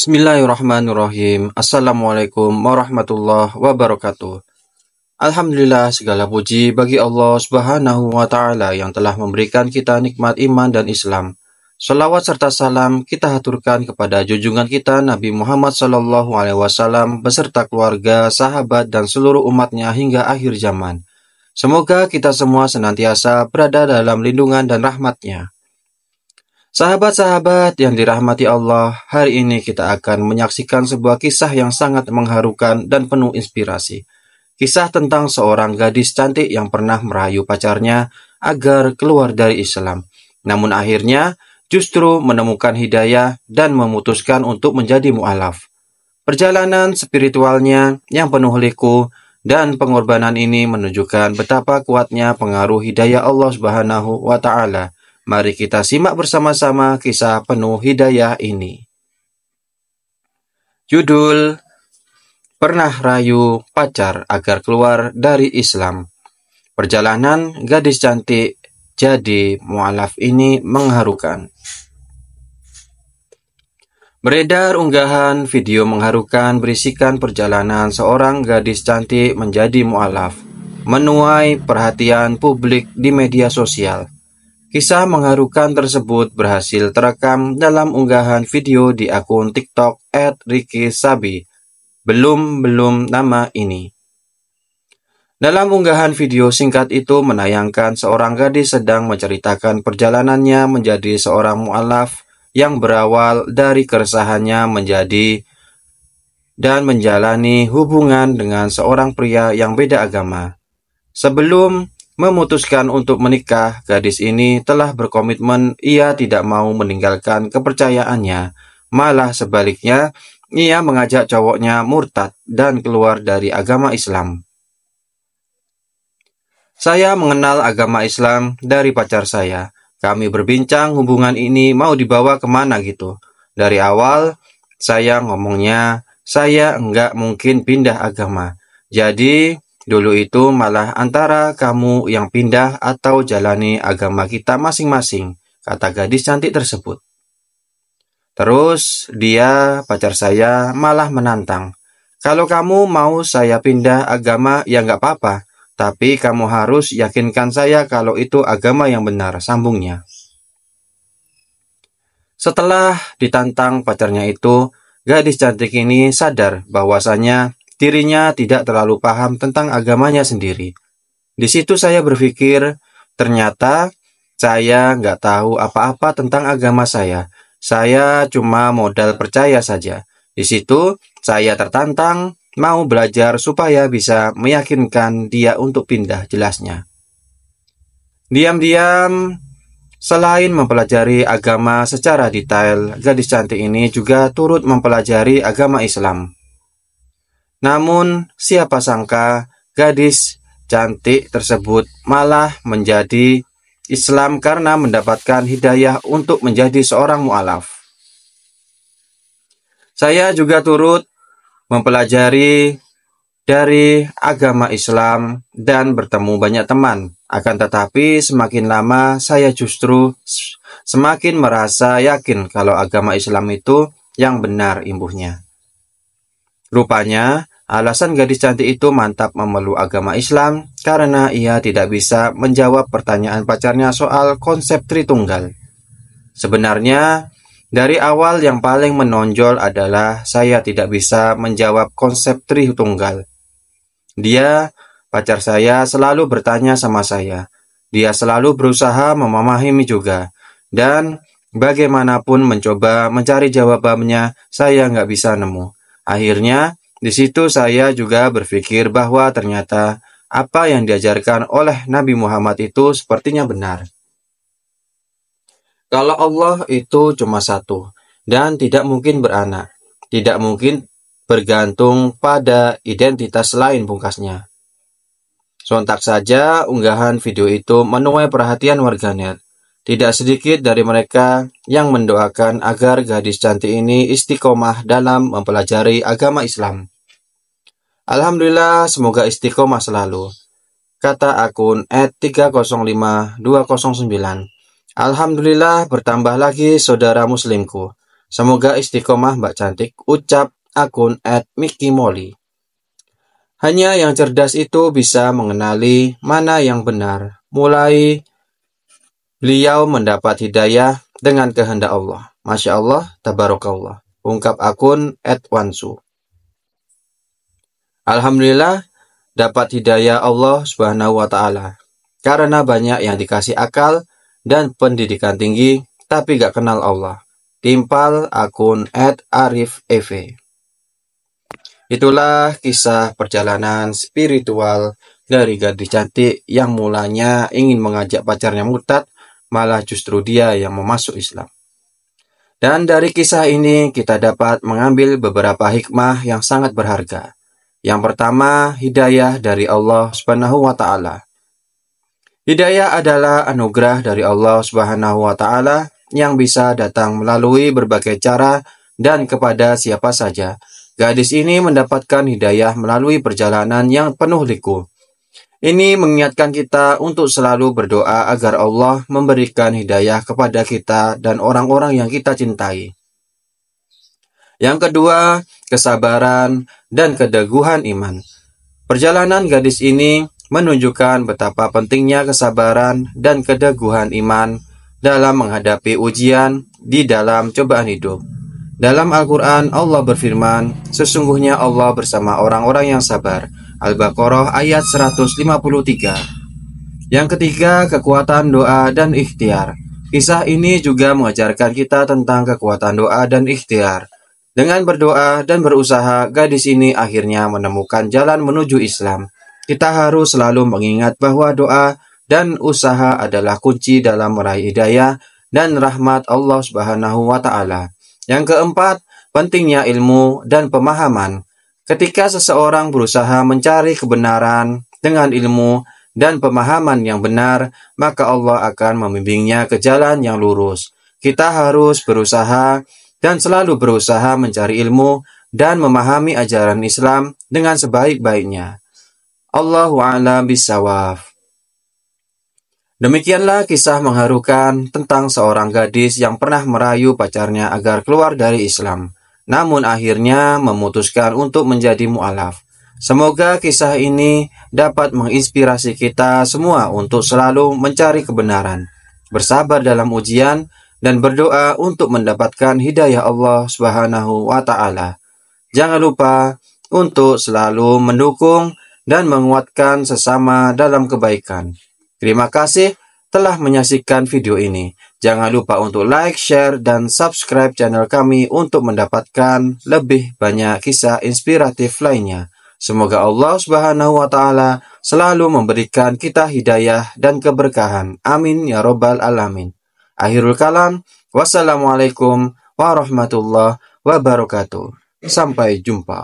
Bismillahirrahmanirrahim. Assalamualaikum warahmatullahi wabarakatuh. Alhamdulillah segala puji bagi Allah Subhanahu wa taala yang telah memberikan kita nikmat iman dan Islam. Salawat serta salam kita haturkan kepada junjungan kita Nabi Muhammad sallallahu alaihi wasallam beserta keluarga, sahabat dan seluruh umatnya hingga akhir zaman. Semoga kita semua senantiasa berada dalam lindungan dan rahmatnya. Sahabat-sahabat yang dirahmati Allah, hari ini kita akan menyaksikan sebuah kisah yang sangat mengharukan dan penuh inspirasi. Kisah tentang seorang gadis cantik yang pernah merayu pacarnya agar keluar dari Islam. Namun akhirnya justru menemukan hidayah dan memutuskan untuk menjadi mu'alaf. Perjalanan spiritualnya yang penuh liku dan pengorbanan ini menunjukkan betapa kuatnya pengaruh hidayah Allah Subhanahu wa taala Mari kita simak bersama-sama kisah penuh hidayah ini. Judul Pernah Rayu Pacar Agar Keluar dari Islam Perjalanan gadis cantik jadi mualaf ini mengharukan. Beredar unggahan video mengharukan berisikan perjalanan seorang gadis cantik menjadi mualaf, menuai perhatian publik di media sosial. Kisah mengharukan tersebut berhasil terekam dalam unggahan video di akun TikTok Sabi. Belum belum nama ini. Dalam unggahan video singkat itu menayangkan seorang gadis sedang menceritakan perjalanannya menjadi seorang mualaf yang berawal dari keresahannya menjadi dan menjalani hubungan dengan seorang pria yang beda agama. Sebelum memutuskan untuk menikah, gadis ini telah berkomitmen ia tidak mau meninggalkan kepercayaannya. Malah sebaliknya, ia mengajak cowoknya murtad dan keluar dari agama Islam. Saya mengenal agama Islam dari pacar saya. Kami berbincang hubungan ini mau dibawa kemana gitu. Dari awal, saya ngomongnya, saya enggak mungkin pindah agama. Jadi, Dulu itu malah antara kamu yang pindah atau jalani agama kita masing-masing, kata gadis cantik tersebut. Terus dia, pacar saya, malah menantang. Kalau kamu mau saya pindah agama ya nggak apa-apa, tapi kamu harus yakinkan saya kalau itu agama yang benar, sambungnya. Setelah ditantang pacarnya itu, gadis cantik ini sadar bahwasanya Dirinya tidak terlalu paham tentang agamanya sendiri. Di situ saya berpikir, ternyata saya nggak tahu apa-apa tentang agama saya. Saya cuma modal percaya saja. Di situ saya tertantang mau belajar supaya bisa meyakinkan dia untuk pindah jelasnya. Diam-diam, selain mempelajari agama secara detail, gadis cantik ini juga turut mempelajari agama Islam. Namun, siapa sangka gadis cantik tersebut malah menjadi Islam karena mendapatkan hidayah untuk menjadi seorang mualaf. Saya juga turut mempelajari dari agama Islam dan bertemu banyak teman. Akan tetapi, semakin lama saya justru semakin merasa yakin kalau agama Islam itu yang benar imbuhnya. Rupanya, Alasan gadis cantik itu mantap memeluk agama Islam karena ia tidak bisa menjawab pertanyaan pacarnya soal konsep Tritunggal. Sebenarnya, dari awal yang paling menonjol adalah saya tidak bisa menjawab konsep Tritunggal. Dia, pacar saya, selalu bertanya sama saya. Dia selalu berusaha memahami juga. Dan bagaimanapun mencoba mencari jawabannya, saya nggak bisa nemu. Akhirnya, di situ saya juga berpikir bahwa ternyata apa yang diajarkan oleh Nabi Muhammad itu sepertinya benar. Kalau Allah itu cuma satu dan tidak mungkin beranak, tidak mungkin bergantung pada identitas lain pungkasnya. Sontak saja unggahan video itu menuai perhatian warganet. Tidak sedikit dari mereka yang mendoakan agar gadis cantik ini istiqomah dalam mempelajari agama Islam. Alhamdulillah, semoga istiqomah selalu. Kata akun at 305209. Alhamdulillah, bertambah lagi saudara muslimku. Semoga istiqomah Mbak Cantik, ucap akun at Mickey Molly. Hanya yang cerdas itu bisa mengenali mana yang benar, mulai Beliau mendapat hidayah dengan kehendak Allah. Masya Allah, tabarakallah. Ungkap akun at Wansu. Alhamdulillah dapat hidayah Allah Subhanahu wa taala. Karena banyak yang dikasih akal dan pendidikan tinggi tapi gak kenal Allah. Timpal akun at Arif EV. Itulah kisah perjalanan spiritual dari gadis cantik yang mulanya ingin mengajak pacarnya mutat malah justru dia yang mau Islam. Dan dari kisah ini kita dapat mengambil beberapa hikmah yang sangat berharga. Yang pertama, hidayah dari Allah Subhanahu wa taala. Hidayah adalah anugerah dari Allah Subhanahu wa taala yang bisa datang melalui berbagai cara dan kepada siapa saja. Gadis ini mendapatkan hidayah melalui perjalanan yang penuh liku. Ini mengingatkan kita untuk selalu berdoa agar Allah memberikan hidayah kepada kita dan orang-orang yang kita cintai. Yang kedua, kesabaran dan kedaguhan iman. Perjalanan gadis ini menunjukkan betapa pentingnya kesabaran dan kedaguhan iman dalam menghadapi ujian di dalam cobaan hidup. Dalam Al-Quran, Allah berfirman, Sesungguhnya Allah bersama orang-orang yang sabar, Al-Baqarah ayat 153. Yang ketiga, kekuatan doa dan ikhtiar. Kisah ini juga mengajarkan kita tentang kekuatan doa dan ikhtiar. Dengan berdoa dan berusaha, gadis ini akhirnya menemukan jalan menuju Islam. Kita harus selalu mengingat bahwa doa dan usaha adalah kunci dalam meraih hidayah dan rahmat Allah Subhanahu wa taala. Yang keempat, pentingnya ilmu dan pemahaman. Ketika seseorang berusaha mencari kebenaran dengan ilmu dan pemahaman yang benar, maka Allah akan membimbingnya ke jalan yang lurus. Kita harus berusaha dan selalu berusaha mencari ilmu dan memahami ajaran Islam dengan sebaik-baiknya. Allahu a'la bisawaf. Demikianlah kisah mengharukan tentang seorang gadis yang pernah merayu pacarnya agar keluar dari Islam namun akhirnya memutuskan untuk menjadi mu'alaf. Semoga kisah ini dapat menginspirasi kita semua untuk selalu mencari kebenaran, bersabar dalam ujian, dan berdoa untuk mendapatkan hidayah Allah Subhanahu wa Ta'ala. Jangan lupa untuk selalu mendukung dan menguatkan sesama dalam kebaikan. Terima kasih telah menyaksikan video ini. Jangan lupa untuk like, share, dan subscribe channel kami untuk mendapatkan lebih banyak kisah inspiratif lainnya. Semoga Allah Subhanahu wa taala selalu memberikan kita hidayah dan keberkahan. Amin ya robbal alamin. Akhirul kalam. Wassalamualaikum warahmatullahi wabarakatuh. Sampai jumpa.